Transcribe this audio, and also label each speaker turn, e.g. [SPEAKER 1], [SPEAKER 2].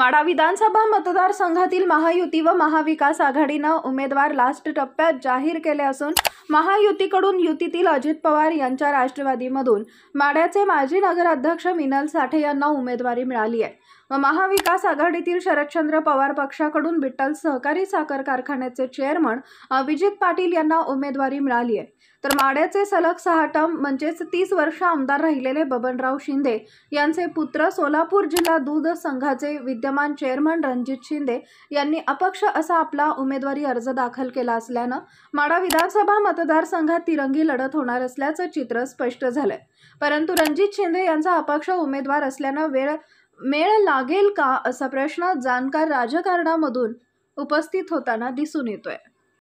[SPEAKER 1] माडा विधानसभा मतदारसंघातील महायुती व महाविकास आघाडीनं उमेदवार लास्ट टप्प्यात जाहीर केले असून महायुतीकडून युतीतील अजित पवार यांच्या राष्ट्रवादीमधून माड्याचे माजी नगराध्यक्ष मिनल साठे यांना उमेदवारी मिळाली आहे व महाविकास आघाडीतील शरदचंद्र पवार पक्षाकडून बिट्टल सहकारी साखर कारखान्याचे चेअरमन अभिजित पाटील यांना उमेदवारी मिळाली आहे तर माड्याचे सलग सहा टर्म म्हणजेच तीस वर्ष आमदार राहिलेले बबनराव शिंदे यांचे पुत्र सोलापूर जिल्हा दूध संघाचे विद्यमान चेअरमन रणजित शिंदे यांनी अपक्ष असा आपला उमेदवारी अर्ज दाखल केला असल्यानं माडा विधानसभा मतदारसंघात तिरंगी लढत होणार असल्याचं चित्र स्पष्ट झालंय परंतु रणजित शिंदे यांचा अपक्ष उमेदवार असल्यानं वेळ मेळ लागेल का असा प्रश्न जाणकार राजकारणामधून उपस्थित होताना दिसून येतोय